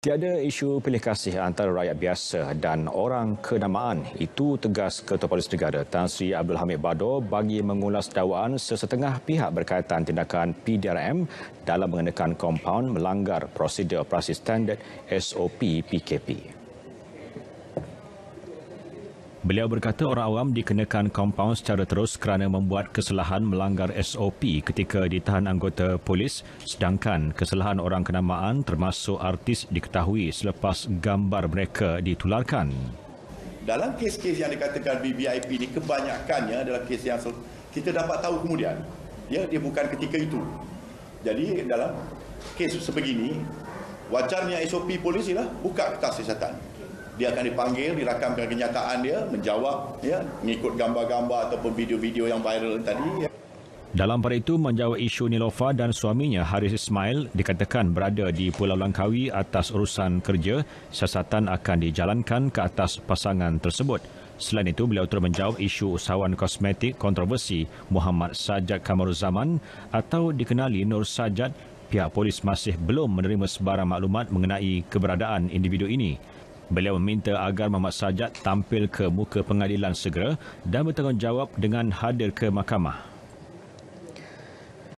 Tiada isu pilih kasih antara rakyat biasa dan orang kenamaan. Itu tegas Ketua Polis Negara Tan Sri Abdul Hamid Badur bagi mengulas dakwaan sesetengah pihak berkaitan tindakan PDRM dalam mengenakan kompaun melanggar prosedur operasi standard SOP PKP. Beliau berkata orang awam dikenakan kompaun secara terus kerana membuat kesalahan melanggar SOP ketika ditahan anggota polis sedangkan kesalahan orang kenamaan termasuk artis diketahui selepas gambar mereka ditularkan. Dalam kes-kes yang dikatakan BBIP ini kebanyakannya adalah kes yang kita dapat tahu kemudian. Ya, dia bukan ketika itu. Jadi dalam kes sebegini, wajarnya SOP polis ialah buka kertas siasatan dia akan dipanggil dirakamkan kenyataan dia menjawab ya mengikut gambar-gambar ataupun video-video yang viral tadi ya. Dalam pada itu menjawab isu Nilofa dan suaminya Haris Ismail dikatakan berada di Pulau Langkawi atas urusan kerja siasatan akan dijalankan ke atas pasangan tersebut Selain itu, beliau telah menjawab isu usahawan kosmetik kontroversi Muhammad Sajad Kamaruzaman atau dikenali Nur Sajad, pihak polis masih belum menerima sebarang maklumat mengenai keberadaan individu ini. Beliau meminta agar Muhammad Sajat tampil ke muka pengadilan segera dan bertanggungjawab dengan hadir ke mahkamah.